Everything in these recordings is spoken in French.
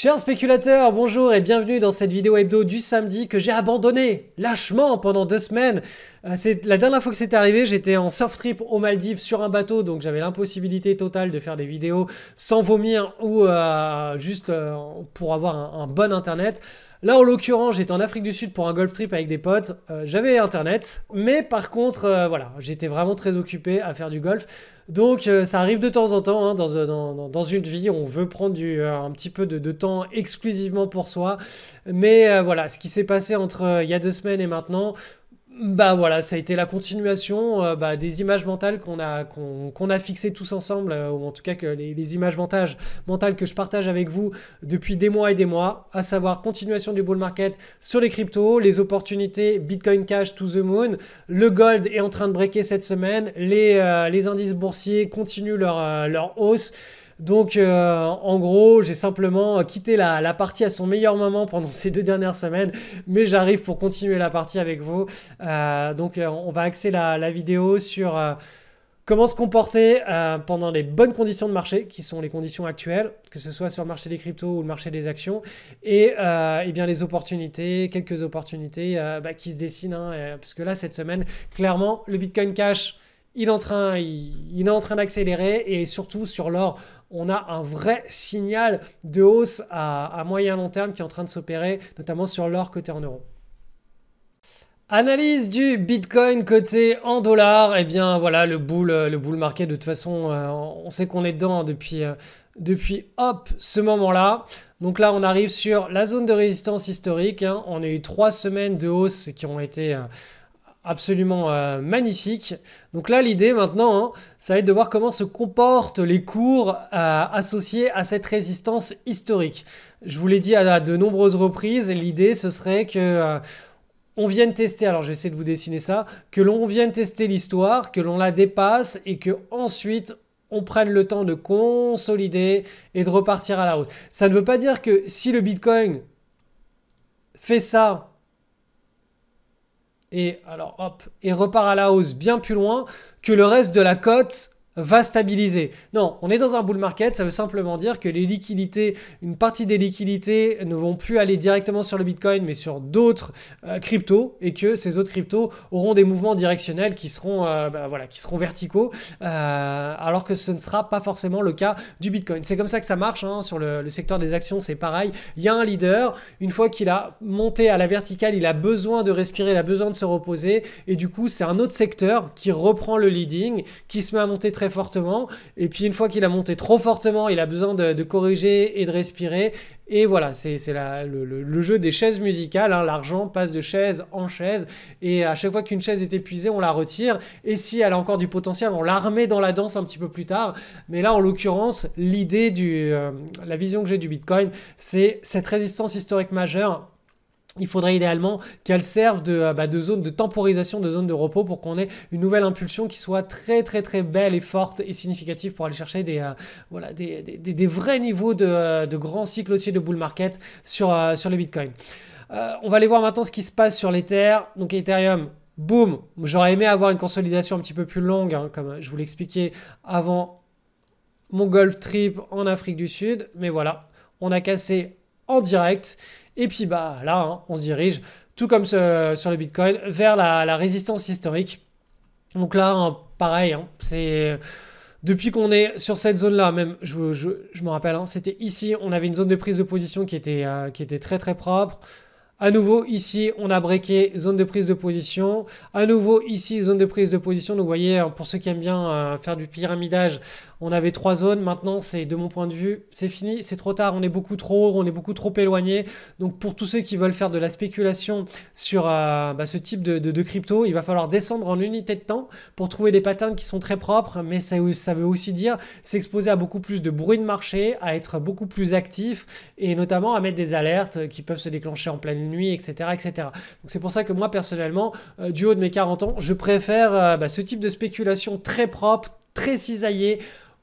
Chers spéculateurs, bonjour et bienvenue dans cette vidéo hebdo du samedi que j'ai abandonné lâchement pendant deux semaines. Euh, c'est la dernière fois que c'est arrivé, j'étais en surf trip aux Maldives sur un bateau, donc j'avais l'impossibilité totale de faire des vidéos sans vomir ou euh, juste euh, pour avoir un, bon internet. Là, en l'occurrence, j'étais en Afrique du Sud pour un golf trip avec des potes. j'avais internet, mais par contre, voilà, j'étais vraiment très occupé à faire du golf. Donc euh, ça arrive de temps en temps, hein, dans, une vie, on veut prendre euh, un petit peu de, temps exclusivement pour soi. Mais euh, voilà, ce qui s'est passé entre il y a deux semaines et maintenant, bah voilà, ça a été la continuation euh, bah, des images mentales qu'on a, a fixées tous ensemble, euh, ou en tout cas que les, images mentales, que je partage avec vous depuis des mois et des mois, à savoir continuation du bull market sur les cryptos, les opportunités Bitcoin Cash to the moon, le gold est en train de breaker cette semaine, les, euh, les indices boursiers continuent leur, leur hausse. Donc euh, en gros, j'ai simplement euh, quitté la, partie à son meilleur moment pendant ces deux dernières semaines, mais j'arrive pour continuer la partie avec vous. Euh, donc on va axer la, vidéo sur comment se comporter pendant les bonnes conditions de marché, qui sont les conditions actuelles, que ce soit sur le marché des cryptos ou le marché des actions, et, eh bien les opportunités, quelques opportunités bah, qui se dessinent, hein, parce que là cette semaine, clairement, le Bitcoin Cash il est en train, il est en train d'accélérer et surtout sur l'or, on a un vrai signal de hausse à, moyen long terme qui est en train de s'opérer, notamment sur l'or côté en euros. Analyse du Bitcoin côté en dollars. Eh bien voilà, le bull, euh, le bull market, de toute façon, euh, on sait qu'on est dedans hein, depuis, euh, depuis hop ce moment-là. Donc là, on arrive sur la zone de résistance historique. Hein. On a eu trois semaines de hausse qui ont été absolument euh, magnifique. Donc là, l'idée maintenant, hein, ça va être de voir comment se comportent les cours euh, associés à cette résistance historique. Je vous l'ai dit à de nombreuses reprises, l'idée ce serait que... Euh, on vienne tester, alors j'essaie de vous dessiner ça, que l'on vienne tester l'histoire, que l'on la dépasse et que ensuite on prenne le temps de consolider et de repartir à la route. Ça ne veut pas dire que si le Bitcoin fait ça et alors hop, et repart à la hausse bien plus loin que le reste de la cote va stabiliser. Non, on est dans un bull market, ça veut simplement dire que les liquidités, une partie des liquidités ne vont plus aller directement sur le Bitcoin, mais sur d'autres euh, cryptos, et que ces autres cryptos auront des mouvements directionnels qui seront, euh, bah, voilà, qui seront verticaux, euh, alors que ce ne sera pas forcément le cas du Bitcoin. C'est comme ça que ça marche, hein, sur le, le secteur des actions, c'est pareil. Il y a un leader, une fois qu'il a monté à la verticale, il a besoin de respirer, il a besoin de se reposer, et du coup, c'est un autre secteur qui reprend le leading, qui se met à monter très fortement. Et puis une fois qu'il a monté trop fortement, il a besoin de, corriger et de respirer. Et voilà, c'est le, le, jeu des chaises musicales. Hein. L'argent passe de chaise en chaise. Et à chaque fois qu'une chaise est épuisée, on la retire. Et si elle a encore du potentiel, on la dans la danse un petit peu plus tard. Mais là, en l'occurrence, l'idée du... Euh, la vision que j'ai du Bitcoin, c'est cette résistance historique majeure il faudrait idéalement qu'elle serve de, euh, bah, de, zone de temporisation, de zone de repos pour qu'on ait une nouvelle impulsion qui soit très très très belle et forte et significative pour aller chercher des, euh, voilà, des, vrais niveaux de, euh, grands cycles aussi de bull market sur, sur les bitcoins. on va aller voir maintenant ce qui se passe sur l'Ether. Donc Ethereum, boum, j'aurais aimé avoir une consolidation un petit peu plus longue, hein, comme je vous l'expliquais avant mon golf trip en Afrique du Sud. Mais voilà, on a cassé en direct. Et puis bah là, hein, on se dirige, tout comme sur le Bitcoin, vers la, résistance historique. Donc là, hein, pareil, hein, c'est depuis qu'on est sur cette zone-là, même, je, je, me rappelle, c'était ici, on avait une zone de prise de position qui était, euh, qui était très très propre. À nouveau, ici, on a breaké zone de prise de position. À nouveau, ici, zone de prise de position. Donc, vous voyez, euh, pour ceux qui aiment bien euh, faire du pyramidage, on avait trois zones. Maintenant, c'est de mon point de vue, c'est fini, c'est trop tard. On est beaucoup trop haut. on est beaucoup trop éloigné. Donc, pour tous ceux qui veulent faire de la spéculation sur euh, bah, ce type de, crypto, il va falloir descendre en unité de temps pour trouver des patterns qui sont très propres. Mais ça, ça veut aussi dire s'exposer à beaucoup plus de bruit de marché, à être beaucoup plus actif et notamment à mettre des alertes qui peuvent se déclencher en pleine nuit, etc. etc. Donc c'est pour ça que moi personnellement, euh, du haut de mes 40 ans, je préfère euh, bah, ce type de spéculation très propre, très cisaillée,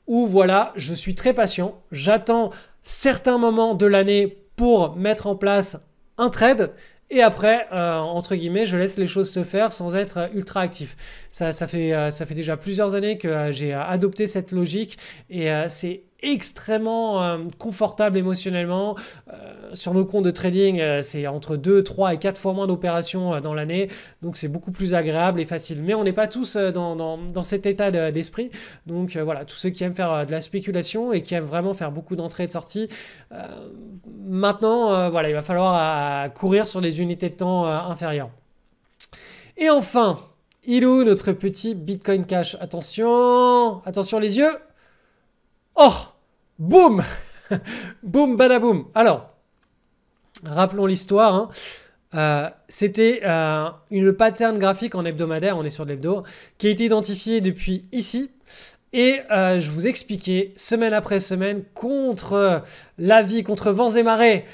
où voilà, je suis très patient, j'attends certains moments de l'année pour mettre en place un trade. Et après, euh, entre guillemets, je laisse les choses se faire sans être ultra actif. ça, fait, ça fait déjà plusieurs années que j'ai adopté cette logique et c'est extrêmement euh, confortable émotionnellement. Euh, sur nos comptes de trading, euh, c'est entre 2, 3 et 4 fois moins d'opérations dans l'année. Donc c'est beaucoup plus agréable et facile. Mais on n'est pas tous dans, cet état d'esprit. donc voilà, tous ceux qui aiment faire de la spéculation et qui aiment vraiment faire beaucoup d'entrées et de sorties, maintenant, voilà, il va falloir courir sur les unités de temps inférieures. Et enfin, il Ilou, notre petit Bitcoin Cash. Attention, attention les yeux Oh Boum Boum badaboum Alors, rappelons l'histoire. Hein. Euh, c'était euh, une pattern graphique en hebdomadaire, on est sur de l'hebdo, qui a été identifiée depuis ici. Et euh, je vous expliquais semaine après semaine contre la vie, contre vents et marées.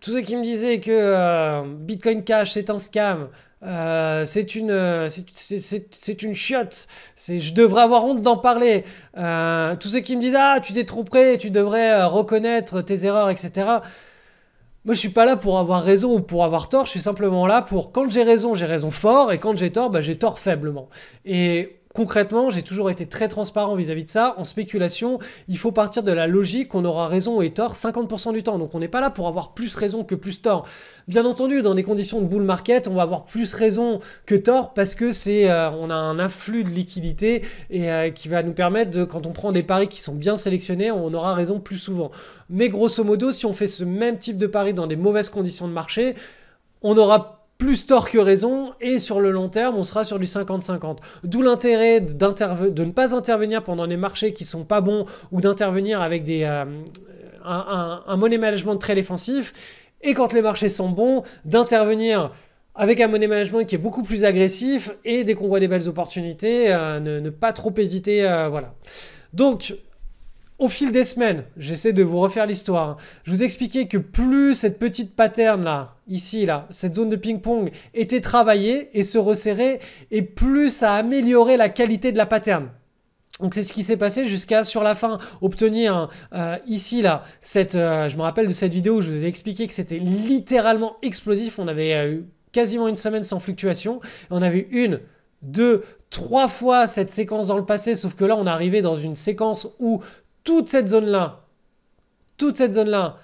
Tous ceux qui me disaient que Bitcoin Cash c'est un scam, euh, c'est une, euh, c'est une chiotte. Je devrais avoir honte d'en parler. Euh, tous ceux qui me disent ah tu t'es trompé, tu devrais reconnaître tes erreurs, etc. Moi je suis pas là pour avoir raison ou pour avoir tort. Je suis simplement là pour quand j'ai raison, j'ai raison fort et quand j'ai tort, bah, j'ai tort faiblement. Et concrètement, j'ai toujours été très transparent vis-à-vis de ça. En spéculation, il faut partir de la logique qu'on aura raison et tort 50% du temps. Donc on n'est pas là pour avoir plus raison que plus tort. Bien entendu, dans des conditions de bull market, on va avoir plus raison que tort parce que c'est euh, on a un afflux de liquidité et euh, qui va nous permettre de quand on prend des paris qui sont bien sélectionnés, on aura raison plus souvent. Mais grosso modo, si on fait ce même type de paris dans des mauvaises conditions de marché, on aura plus tort que raison, et sur le long terme, on sera sur du 50-50. D'où l'intérêt de ne pas intervenir pendant les marchés qui sont pas bons, ou d'intervenir avec des, euh, un, monnaie management très défensif, et quand les marchés sont bons, d'intervenir avec un monnaie management qui est beaucoup plus agressif, et dès qu'on voit des belles opportunités, euh, ne, pas trop hésiter, euh, voilà. Donc, au fil des semaines, j'essaie de vous refaire l'histoire, hein, je vous expliquais que plus cette petite pattern là, ici là, cette zone de ping-pong était travaillée et se resserrait, et plus ça améliorait la qualité de la pattern. Donc c'est ce qui s'est passé jusqu'à sur la fin obtenir euh, ici là cette euh, je me rappelle de cette vidéo où je vous ai expliqué que c'était littéralement explosif on avait euh, eu quasiment une semaine sans fluctuation on avait eu une deux trois fois cette séquence dans le passé sauf que là on arrivait dans une séquence où toute cette zone-là, toute cette zone-là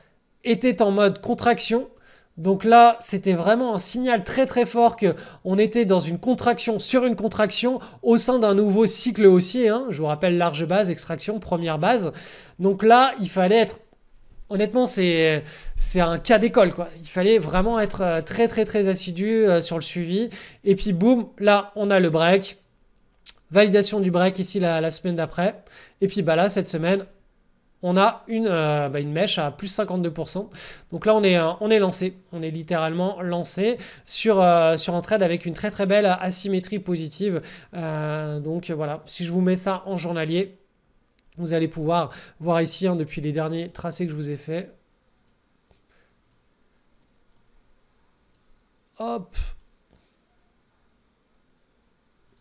était en mode contraction. Donc là, c'était vraiment un signal très très fort que on était dans une contraction sur une contraction au sein d'un nouveau cycle haussier. Hein. Je vous rappelle large base, extraction, première base. Donc là, il fallait être honnêtement, c'est un cas d'école. quoi. Il fallait vraiment être euh, très très très assidu euh, sur le suivi. Et puis boum, là, on a le break. Validation du break ici la, semaine d'après. Et puis bah là, cette semaine, on a euh, bah, une, mèche à plus 52%. Donc là, on est, euh, on est lancé. On est littéralement lancé euh, sur, un trade avec une très très belle asymétrie positive. donc voilà, si je vous mets ça en journalier, vous allez pouvoir voir ici hein, depuis les derniers tracés que je vous ai fait. Hop,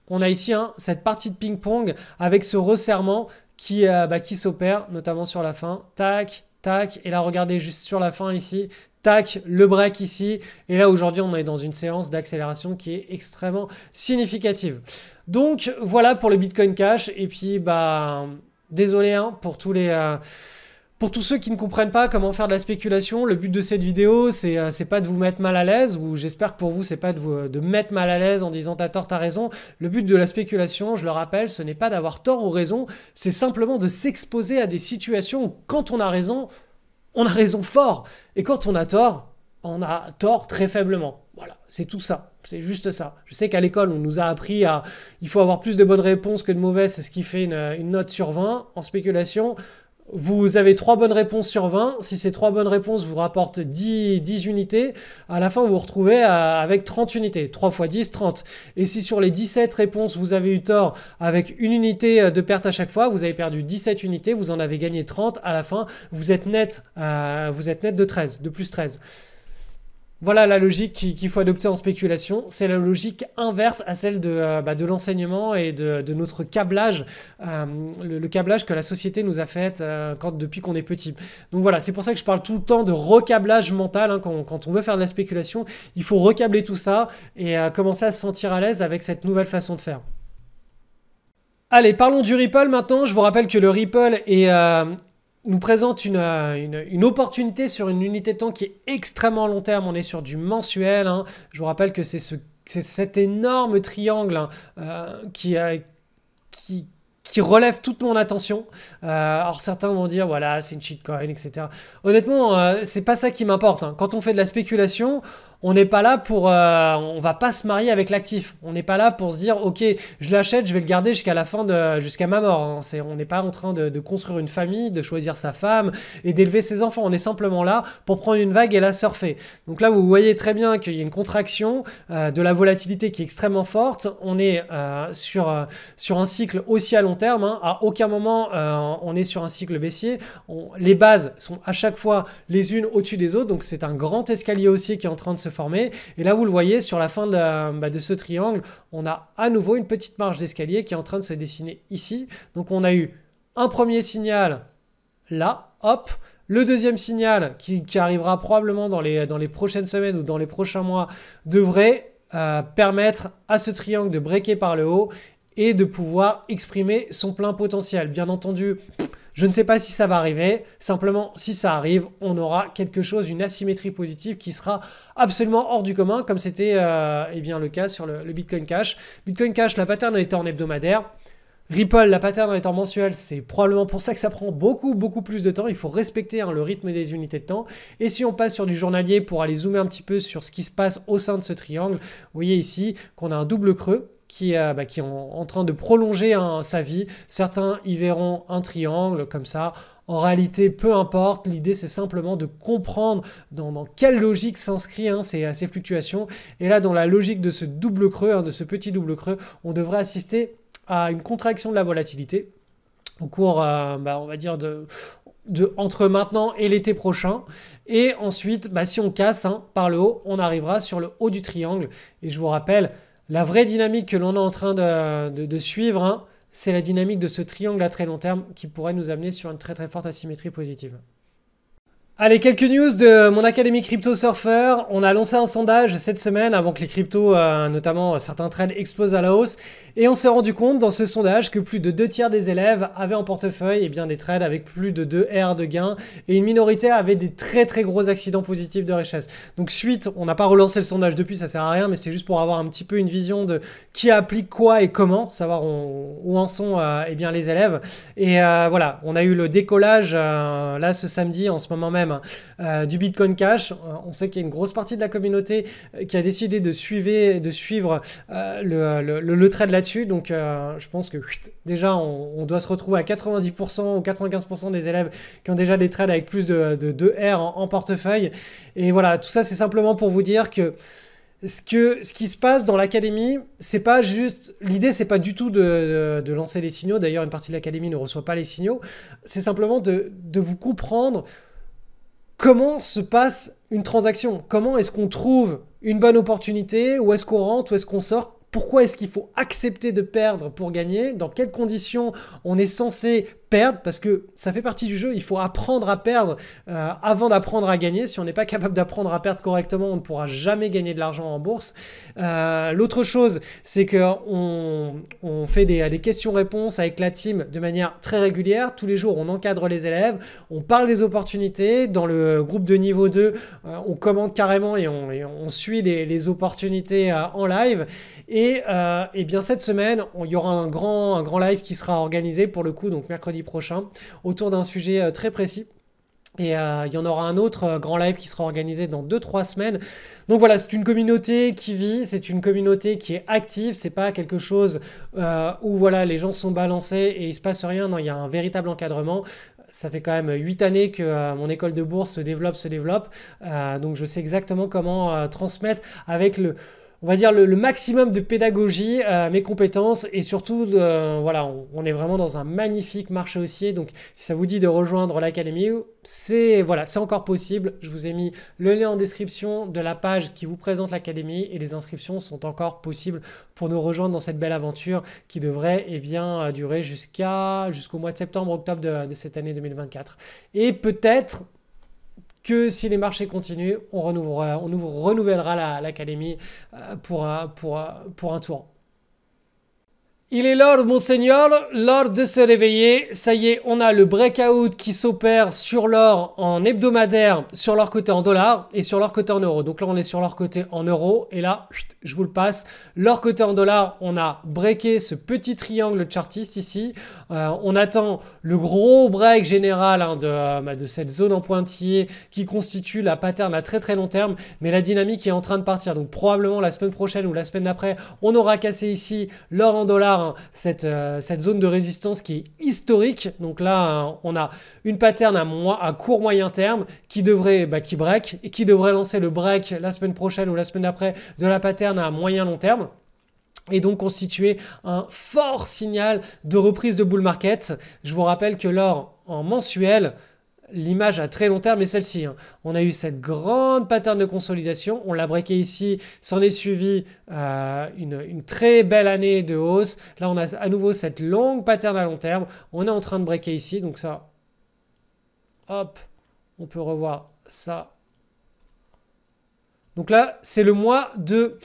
on a ici hein, cette partie de ping-pong avec ce resserrement euh, bah, qui, s'opère, notamment sur la fin. Tac, tac, et là regardez juste sur la fin ici, tac, le break ici. Et là aujourd'hui on est dans une séance d'accélération qui est extrêmement significative. Donc voilà pour le Bitcoin Cash, et puis bah désolé hein, pour tous les... Euh, pour tous ceux qui ne comprennent pas comment faire de la spéculation, le but de cette vidéo, c'est n'est euh, pas de vous mettre mal à l'aise, ou j'espère que pour vous, c'est pas de, vous, de mettre mal à l'aise en disant t'as tort, t'as raison. Le but de la spéculation, je le rappelle, ce n'est pas d'avoir tort ou raison, c'est simplement de s'exposer à des situations où quand on a raison, on a raison fort, et quand on a tort, on a tort très faiblement. Voilà, c'est tout ça. C'est juste ça. Je sais qu'à l'école, on nous a appris à il faut avoir plus de bonnes réponses que de mauvaises, c'est ce qui fait une, une, note sur 20. En spéculation, vous avez 3 bonnes réponses sur 20. Si ces 3 bonnes réponses vous rapportent 10, unités, à la fin vous vous retrouvez avec 30 unités. 3 x 10, 30. Et si sur les 17 réponses vous avez eu tort avec une unité euh, de perte à chaque fois, vous avez perdu 17 unités, vous en avez gagné 30. À la fin, vous êtes net, euh, vous êtes net de 13, de plus 13. Voilà la logique qu'il faut adopter en spéculation. C'est la logique inverse à celle de, euh, bah, de l'enseignement et de, notre câblage, euh, le, câblage que la société nous a fait euh, quand, depuis qu'on est petit. Donc voilà, c'est pour ça que je parle tout le temps de recâblage mental. Hein, quand, on veut faire de la spéculation, il faut recabler tout ça et commencer à se sentir à l'aise avec cette nouvelle façon de faire. Allez, parlons du Ripple maintenant. Je vous rappelle que le Ripple est, nous présente euh, une, opportunité sur une unité de temps qui est extrêmement long terme. On est sur du mensuel. Hein. Je vous rappelle que c'est ce, cet énorme triangle hein, euh, euh, qui, qui, relève toute mon attention. alors certains vont dire voilà c'est une cheat coin etc. Honnêtement c'est pas ça qui m'importe. Hein. Quand on fait de la spéculation on n'est pas là pour, euh, on va pas se marier avec l'actif. On n'est pas là pour se dire, ok, je l'achète, je vais le garder jusqu'à la fin de, jusqu'à ma mort. Hein. C'est, on n'est pas en train de, construire une famille, de choisir sa femme et d'élever ses enfants. On est simplement là pour prendre une vague et la surfer. Donc là, vous voyez très bien qu'il y a une contraction euh, de la volatilité qui est extrêmement forte. On est euh, sur sur un cycle aussi à long terme. Hein. À aucun moment on est sur un cycle baissier. les bases sont à chaque fois les unes au-dessus des autres. Donc c'est un grand escalier haussier qui est en train de se et là, vous le voyez, sur la fin bah, de, ce triangle, on a à nouveau une petite marge d'escalier qui est en train de se dessiner ici. Donc on a eu un premier signal là, hop, le deuxième signal qui, arrivera probablement dans les, dans les prochaines semaines ou dans les prochains mois devrait euh, permettre à ce triangle de breaker par le haut et de pouvoir exprimer son plein potentiel. Bien entendu, je ne sais pas si ça va arriver. Simplement, si ça arrive, on aura quelque chose, une asymétrie positive qui sera absolument hors du commun, comme c'était euh, eh bien le cas sur le, Bitcoin Cash. Bitcoin Cash, la pattern était en hebdomadaire. Ripple, la pattern est en mensuel, c'est probablement pour ça que ça prend beaucoup, beaucoup plus de temps. Il faut respecter hein, le rythme des unités de temps. Et si on passe sur du journalier pour aller zoomer un petit peu sur ce qui se passe au sein de ce triangle, vous voyez ici qu'on a un double creux qui, est euh, bah, en train de prolonger sa vie. Certains y verront un triangle comme ça. En réalité, peu importe, l'idée c'est simplement de comprendre dans, quelle logique s'inscrit hein, ces, fluctuations. Et là, dans la logique de ce double creux, hein, de ce petit double creux, on devrait assister à une contraction de la volatilité au cours, euh, bah, on va dire, de, entre maintenant et l'été prochain. Et ensuite, bah, si on casse hein, par le haut, on arrivera sur le haut du triangle. Et je vous rappelle, la vraie dynamique que l'on est en train de, suivre, hein, c'est la dynamique de ce triangle à très long terme qui pourrait nous amener sur une très très forte asymétrie positive. Allez, quelques news de mon académie Crypto Surfer. On a lancé un sondage cette semaine avant que les cryptos, euh, notamment certains trades, explosent à la hausse. Et on s'est rendu compte dans ce sondage que plus de deux tiers des élèves avaient en portefeuille et eh bien, des trades avec plus de 2 R de gains. Et une minorité avait des très très gros accidents positifs de richesse. Donc suite, on n'a pas relancé le sondage depuis, ça sert à rien, mais c'est juste pour avoir un petit peu une vision de qui applique quoi et comment, savoir où en sont et euh, eh bien, les élèves. Et euh, voilà, on a eu le décollage là ce samedi en ce moment même Hein. Euh, du Bitcoin Cash. Euh, on sait qu'il y a une grosse partie de la communauté euh, qui a décidé de suivre, de suivre le, trade là-dessus. Donc je pense que déjà on, doit se retrouver à 90% ou 95% des élèves qui ont déjà des trades avec plus de, 2 R en, portefeuille. Et voilà, tout ça c'est simplement pour vous dire que ce, que, ce qui se passe dans l'académie, c'est pas juste. L'idée, c'est pas du tout de, lancer les signaux. D'ailleurs, une partie de l'académie ne reçoit pas les signaux. C'est simplement de, de, vous comprendre comment se passe une transaction Comment est-ce qu'on trouve une bonne opportunité Où est-ce qu'on rentre Où est-ce qu'on sort pourquoi est-ce qu'il faut accepter de perdre pour gagner Dans quelles conditions on est censé perdre parce que ça fait partie du jeu. Il faut apprendre à perdre euh, avant d'apprendre à gagner. Si on n'est pas capable d'apprendre à perdre correctement, on ne pourra jamais gagner de l'argent en bourse. Euh, l'autre chose, c'est que on fait des, questions-réponses avec la team de manière très régulière. Tous les jours, on encadre les élèves, on parle des opportunités. Dans le groupe de niveau 2, euh, on commente carrément et on, suit les, opportunités en live. Et, et, bien cette semaine, il y aura un grand, un grand live qui sera organisé pour le coup, donc mercredi prochain autour d'un sujet euh, très précis. Et euh, il y en aura un autre euh, grand live qui sera organisé dans 2-3 semaines. Donc voilà, c'est une communauté qui vit, c'est une communauté qui est active, c'est pas quelque chose où voilà, les gens sont balancés et il se passe rien. Non, il y a un véritable encadrement ça fait quand même 8 années que mon école de bourse se développe, se développe. donc je sais exactement comment transmettre avec le, on va dire, le, maximum de pédagogie, mes compétences, et surtout, euh, voilà, on, est vraiment dans un magnifique marché haussier, donc si ça vous dit de rejoindre l'académie, c'est voilà, c'est encore possible. Je vous ai mis le lien en description de la page qui vous présente l'académie, et les inscriptions sont encore possibles pour nous rejoindre dans cette belle aventure qui devrait eh bien, durer jusqu'à jusqu'au mois de septembre, octobre de cette année 2024. Et peut-être que si les marchés continuent, on, renouvellera, l'académie euh, pour, un, tour. Il est l'heure, monseigneur, l'heure de se réveiller. Ça y est, on a le breakout qui s'opère sur l'or en hebdomadaire, sur leur côté en dollars et sur leur côté en euros. Donc là, on est sur leur côté en euros. Et là, je vous le passe. Leur côté en dollars, on a breaké ce petit triangle chartiste ici. Euh, on attend le gros break général hein, euh, bah, de, cette zone en pointillé qui constitue la pattern à très très long terme, mais la dynamique est en train de partir. Donc probablement la semaine prochaine ou la semaine d'après, on aura cassé ici l'or en dollar, hein, euh, cette, zone de résistance qui est historique. Donc là, on a une pattern à, court moyen terme qui devrait, bah, qui break, et qui devrait lancer le break la semaine prochaine ou la semaine d'après de la pattern à moyen long terme et donc constituer un fort signal de reprise de bull market. Je vous rappelle que l'or en mensuel, l'image à très long terme est celle-ci. Hein. On a eu cette grande pattern de consolidation, on l'a breaké ici, s'en est suivi euh, une, une, très belle année de hausse. Là, on a à nouveau cette longue pattern à long terme. On est en train de breaker ici, donc ça, hop, on peut revoir ça. Donc là, c'est le mois de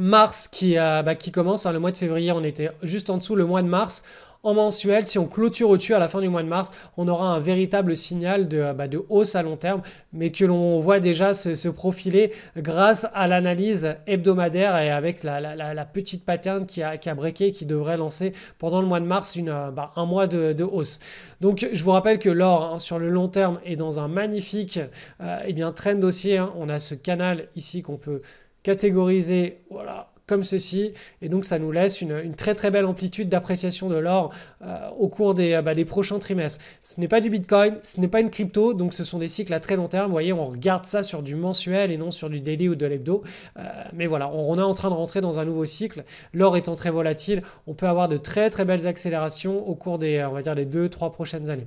Mars qui, bah, qui commence, hein, le mois de février, on était juste en dessous, le mois de mars, en mensuel. Si on clôture au-dessus à la fin du mois de mars, on aura un véritable signal de, bah, de hausse à long terme, mais que l'on voit déjà se, profiler grâce à l'analyse hebdomadaire et avec la, petite pattern qui a, qui breaké qui devrait lancer pendant le mois de mars une, euh, bah, un mois de, hausse. Donc je vous rappelle que l'or hein, sur le long terme est dans un magnifique train euh, eh bien, trend dossier hein. On a ce canal ici qu'on peut catégorisé, voilà, comme ceci. Et donc ça nous laisse une, très très belle amplitude d'appréciation de l'or euh, au cours des, euh, bah, des, prochains trimestres. Ce n'est pas du Bitcoin, ce n'est pas une crypto, donc ce sont des cycles à très long terme. Vous voyez, on regarde ça sur du mensuel et non sur du daily ou de l'hebdo. Euh, mais voilà, on, est en train de rentrer dans un nouveau cycle. L'or étant très volatile, on peut avoir de très très belles accélérations au cours des, on va dire, des deux trois prochaines années.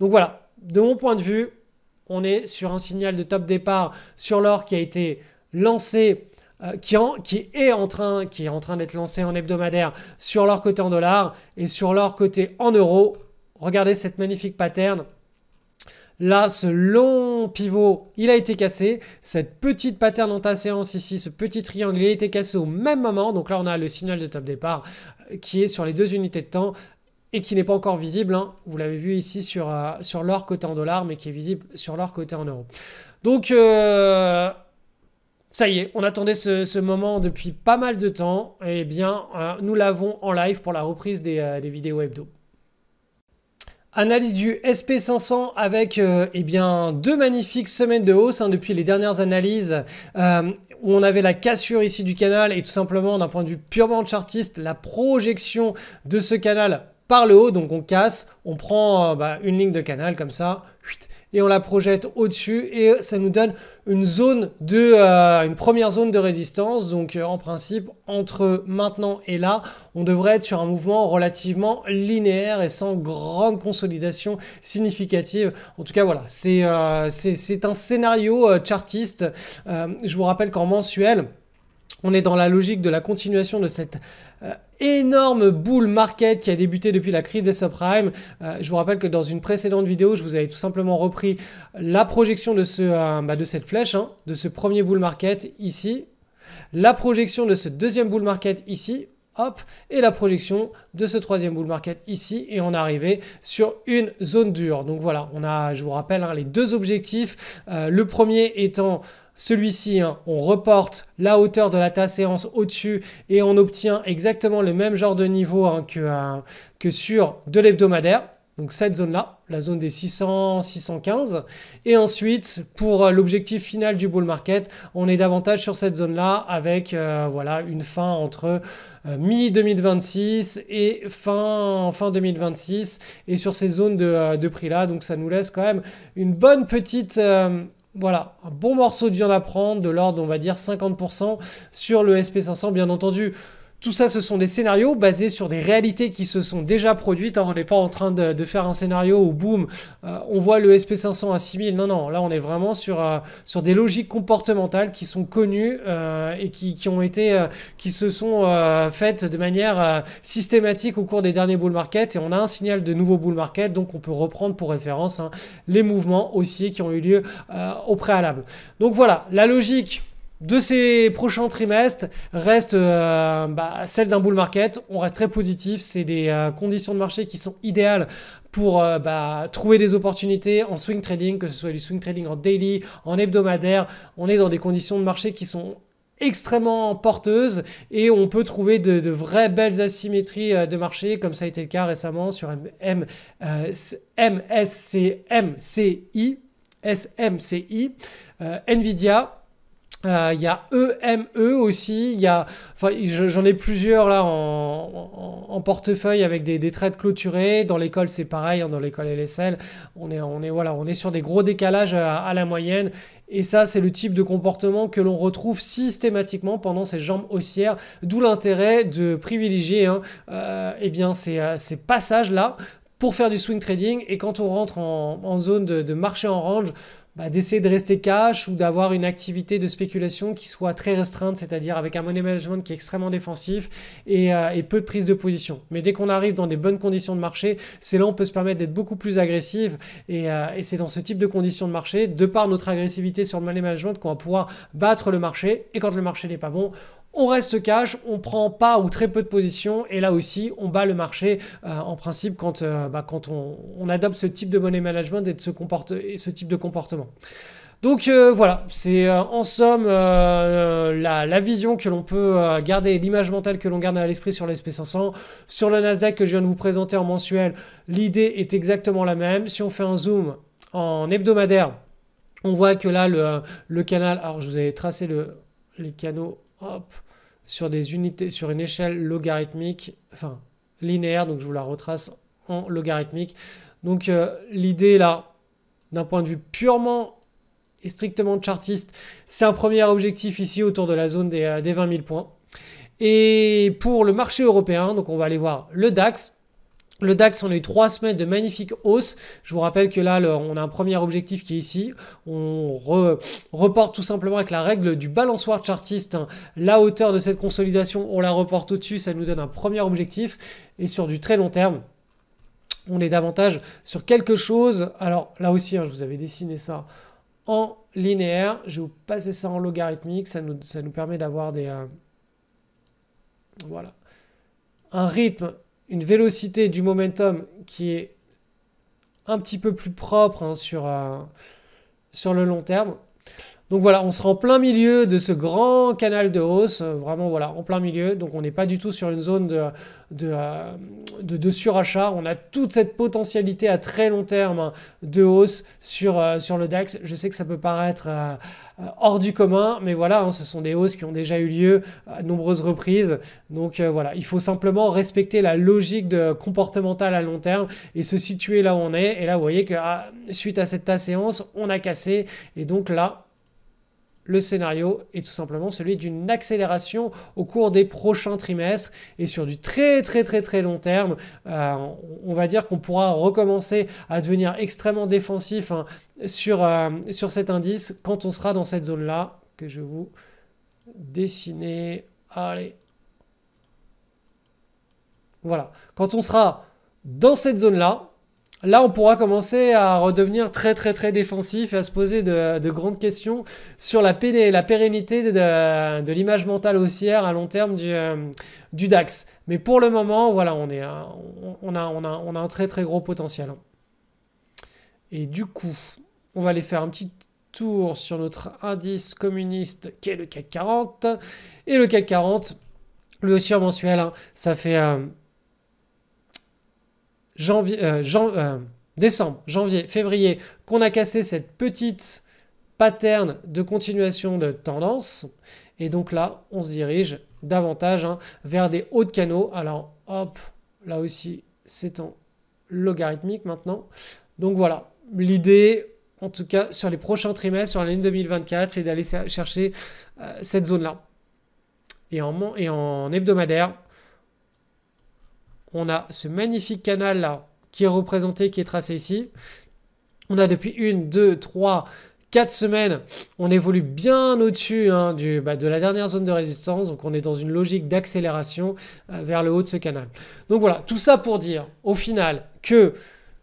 Donc voilà, de mon point de vue, on est sur un signal de top départ sur l'or qui a été lancé euh, qui, est en train, qui est en train d'être lancé en hebdomadaire sur leur côté en dollars et sur leur côté en euros. Regardez cette magnifique pattern. Là, ce long pivot, il a été cassé. Cette petite pattern en ta séance ici, ce petit triangle, il a été cassé au même moment. Donc là, on a le signal de top départ euh, qui est sur les deux unités de temps et qui n'est pas encore visible. Hein. Vous l'avez vu ici sur, euh, sur leur côté en dollars, mais qui est visible sur leur côté en euros. Donc... Ça y est, on attendait ce, moment depuis pas mal de temps. et eh bien, euh, nous l'avons en live pour la reprise des, euh, vidéos hebdo. Analyse du SP500 avec euh, eh bien, deux magnifiques semaines de hausse hein, depuis les dernières analyses où on avait la cassure ici du canal et tout simplement d'un point de vue purement chartiste, la projection de ce canal par le haut. Donc on casse, on prend euh, bah, une ligne de canal comme ça, et on la projette au-dessus et ça nous donne une zone de, euh, une première zone de résistance. Donc euh, en principe, entre maintenant et là, on devrait être sur un mouvement relativement linéaire et sans grande consolidation significative. En tout cas, voilà, c'est un scénario chartiste. je vous rappelle qu'en mensuel, on est dans la logique de la continuation de cette euh, énorme boule market qui a débuté depuis la crise des subprimes. Euh, je vous rappelle que dans une précédente vidéo, je vous avais tout simplement repris la projection de, ce, euh, bah, de cette flèche, hein, de ce premier bull market ici, la projection de ce deuxième bull market ici, hop, et la projection de ce troisième bull market ici, et on est arrivé sur une zone dure. Donc voilà, on a, je vous rappelle, hein, les deux objectifs. le premier étant celui-ci, hein, on reporte la hauteur de la tasse séance au-dessus et on obtient exactement le même genre de niveau hein, euh, que, sur de l'hebdomadaire. Donc cette zone-là, la zone des 600, 615. Et ensuite, pour euh, l'objectif final du bull market, on est davantage sur cette zone-là avec euh, voilà, une fin entre mi-2026 et fin, fin 2026. Et sur ces zones de, prix-là, donc ça nous laisse quand même une bonne petite voilà, un bon morceau de viande à prendre, de l'ordre, on va dire 50% sur le SP500, bien entendu. Tout ça, ce sont des scénarios basés sur des réalités qui se sont déjà produites. Hein, on n'est pas en train de, faire un scénario où, boum, euh, on voit le SP500 à 6000. Non, non, là, on est vraiment sur, euh, sur des logiques comportementales qui sont connues euh, et qui, ont été, qui se sont faites de manière systématique au cours des derniers bull markets. Et on a un signal de nouveau bull market, donc on peut reprendre pour référence hein, les mouvements haussiers qui ont eu lieu au préalable. Donc voilà, la logique de ces prochains trimestres reste euh, bah, celle d'un bull market. On reste très positif. C'est des euh, conditions de marché qui sont idéales pour euh, bah, trouver des opportunités en swing trading, que ce soit du swing trading en daily, en hebdomadaire. On est dans des conditions de marché qui sont extrêmement porteuses et on peut trouver de, vraies belles asymétries de marché comme ça a été le cas récemment sur M, MSCI, Nvidia euh, il y a EME e aussi, il y a, j'en ai plusieurs là en, portefeuille avec des, trades clôturés. Dans l'école, c'est pareil, hein, dans l'école LSL, on est, on est, voilà, on est sur des gros décalages à, la moyenne. Et ça, c'est le type de comportement que l'on retrouve systématiquement pendant ces jambes haussières, d'où l'intérêt de privilégier, hein, euh, eh bien, ces, euh, passages là pour faire du swing trading. Et quand on rentre en, zone de marché en range, bah, d'essayer de rester cash ou d'avoir une activité de spéculation qui soit très restreinte, c'est-à-dire avec un money management qui est extrêmement défensif euh, et, peu de prise de position. Mais dès qu'on arrive dans des bonnes conditions de marché, c'est là où on peut se permettre d'être beaucoup plus agressif et, euh, et c'est dans ce type de conditions de marché, de par notre agressivité sur le money management, qu'on va pouvoir battre le marché et quand le marché n'est pas bon, on reste cash, on prend pas ou très peu de positions et là aussi on bat le marché euh, en principe quand, euh, bah, quand on, adopte ce type de money management et, de ce, ce type de comportement. Donc euh, voilà, c'est en somme la, vision que l'on peut garder, l'image mentale que l'on garde à l'esprit sur l'SP500. Sur le Nasdaq que je viens de vous présenter en mensuel, l'idée est exactement la même. Si on fait un zoom en hebdomadaire, on voit que là, le, canal, alors je vous ai tracé les canaux, hop, sur des unités, sur une échelle logarithmique, enfin linéaire, donc je vous la retrace en logarithmique. Donc euh, l'idée là, d'un point de vue purement et strictement chartiste, c'est un premier objectif ici autour de la zone des, euh, des 20 000 points. Et pour le marché européen, donc on va aller voir le DAX, le DAX, on a eu trois semaines de magnifique hausse. Je vous rappelle que là, on a un premier objectif qui est ici. On reporte tout simplement avec la règle du balançoire chartiste. La hauteur de cette consolidation, on la reporte au-dessus. Ça nous donne un premier objectif. Et sur du très long terme, on est davantage sur quelque chose. Alors là aussi, hein, je vous avais dessiné ça en linéaire. Je vais vous passer ça en logarithmique. Ça nous, permet d'avoir des... Euh, voilà. Un rythme une vélocité du momentum qui est un petit peu plus propre hein, sur, euh, sur le long terme. Donc voilà, on sera en plein milieu de ce grand canal de hausse, euh, vraiment voilà, en plein milieu. Donc on n'est pas du tout sur une zone de, de, euh, surachat. On a toute cette potentialité à très long terme hein, de hausse sur, euh, sur le DAX. Je sais que ça peut paraître hors du commun, mais voilà, hein, ce sont des hausses qui ont déjà eu lieu à nombreuses reprises. Donc voilà, il faut simplement respecter la logique comportementale à long terme et se situer là où on est. Et là, vous voyez que ah, suite à cette séance, on a cassé. Et donc là, le scénario est tout simplement celui d'une accélération au cours des prochains trimestres et sur du très très très très long terme. Euh, on va dire qu'on pourra recommencer à devenir extrêmement défensif hein, sur, euh, sur cet indice quand on sera dans cette zone-là que je vous dessiner. Allez. Voilà. Quand on sera dans cette zone-là, là, on pourra commencer à redevenir très très très défensif et à se poser de, grandes questions sur la, la pérennité de, l'image mentale haussière à long terme euh, du, DAX. Mais pour le moment, voilà, on, est, on, a, on, a, un très très gros potentiel. Et du coup, on va aller faire un petit tour sur notre indice communiste qui est le CAC 40. Et le CAC 40, le haussier mensuel, hein, ça fait... Euh, euh, euh, décembre, janvier, février, qu'on a cassé cette petite pattern de continuation de tendance. Et donc là, on se dirige davantage hein, vers des hauts de canaux. Alors, hop, là aussi, c'est en logarithmique maintenant. Donc voilà, l'idée, en tout cas sur les prochains trimestres, sur l'année 2024, c'est d'aller chercher euh, cette zone-là. et en hebdomadaire, on a ce magnifique canal là qui est représenté, qui est tracé ici. On a depuis une, deux, trois, quatre semaines, on évolue bien au-dessus hein, du, bah, de la dernière zone de résistance. Donc on est dans une logique d'accélération euh, vers le haut de ce canal. Donc voilà, tout ça pour dire au final que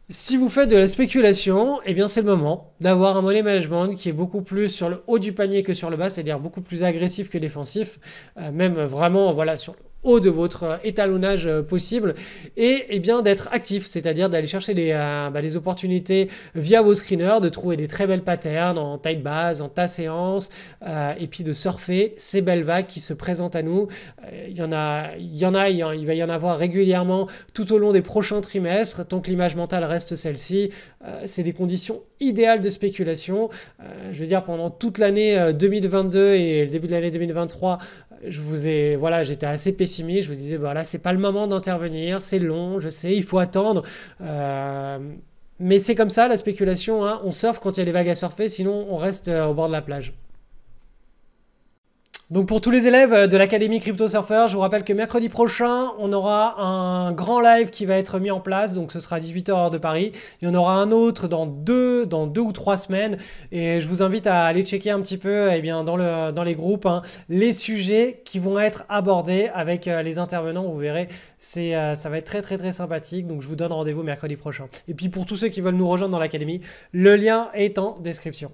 si vous faites de la spéculation, eh bien c'est le moment d'avoir un money management qui est beaucoup plus sur le haut du panier que sur le bas, c'est-à-dire beaucoup plus agressif que défensif, euh, même vraiment voilà sur le de votre étalonnage euh, possible et, eh bien d'être actif, c'est-à-dire d'aller chercher euh, bah, les, opportunités via vos screeners, de trouver des très belles patterns en taille base, en ta séance euh, et puis de surfer ces belles vagues qui se présentent à nous. Il y en a, il y en a, il, va y en avoir régulièrement tout au long des prochains trimestres tant que l'image mentale reste celle-ci. C'est des conditions idéales de spéculation. je veux dire pendant toute l'année 2022 et le début de l'année 2023 je vous ai, voilà, j'étais assez pessimiste. Je vous disais, voilà bah c'est pas le moment d'intervenir, c'est long, je sais, il faut attendre. Euh, mais c'est comme ça la spéculation. Hein. on surfe quand il y a des vagues à surfer, sinon on reste euh, au bord de la plage. Donc pour tous les élèves euh, de l'Académie Crypto Surfer, je vous rappelle que mercredi prochain, on aura un grand live qui va être mis en place, donc ce sera 18h de Paris. Il y en aura un autre dans deux, dans ou trois semaines, et je vous invite à aller checker un petit peu eh bien, dans, le, dans les groupes hein, les sujets qui vont être abordés avec euh, les intervenants, vous verrez, euh, ça va être très très très sympathique, donc je vous donne rendez-vous mercredi prochain. Et puis pour tous ceux qui veulent nous rejoindre dans l'Académie, le lien est en description.